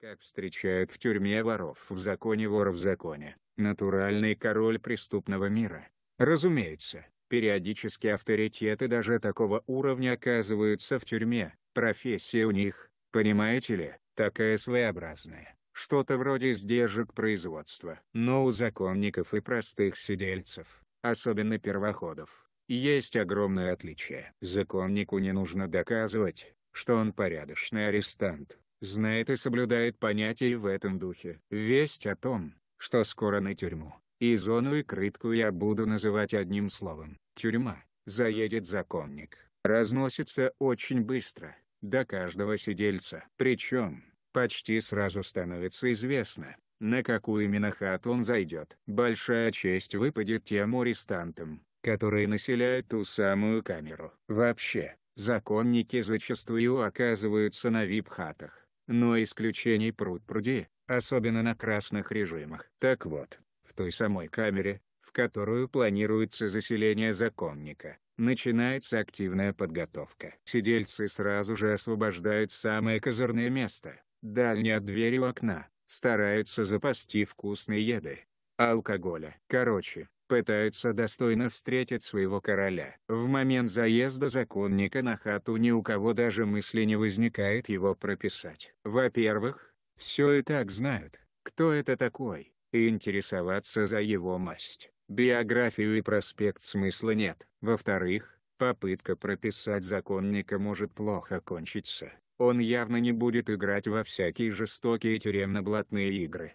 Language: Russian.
Как встречают в тюрьме воров, в законе воров в законе. Натуральный король преступного мира. Разумеется, периодически авторитеты даже такого уровня оказываются в тюрьме. Профессия у них, понимаете ли, такая своеобразная. Что-то вроде сдержек производства. Но у законников и простых сидельцев, особенно первоходов, есть огромное отличие. Законнику не нужно доказывать, что он порядочный арестант знает и соблюдает понятия в этом духе. Весть о том, что скоро на тюрьму, и зону и крытку я буду называть одним словом – тюрьма, заедет законник, разносится очень быстро, до каждого сидельца. Причем, почти сразу становится известно, на какую именно хату он зайдет. Большая честь выпадет тем арестантам, которые населяют ту самую камеру. Вообще, законники зачастую оказываются на вип-хатах но исключений пруд пруди, особенно на красных режимах. Так вот, в той самой камере, в которую планируется заселение законника, начинается активная подготовка. Сидельцы сразу же освобождают самое козырное место, дальнее от двери у окна, стараются запасти вкусной еды, алкоголя. Короче, пытаются достойно встретить своего короля. В момент заезда законника на хату ни у кого даже мысли не возникает его прописать. Во-первых, все и так знают, кто это такой, и интересоваться за его масть. Биографию и проспект смысла нет. Во-вторых, попытка прописать законника может плохо кончиться. Он явно не будет играть во всякие жестокие тюремно-блатные игры.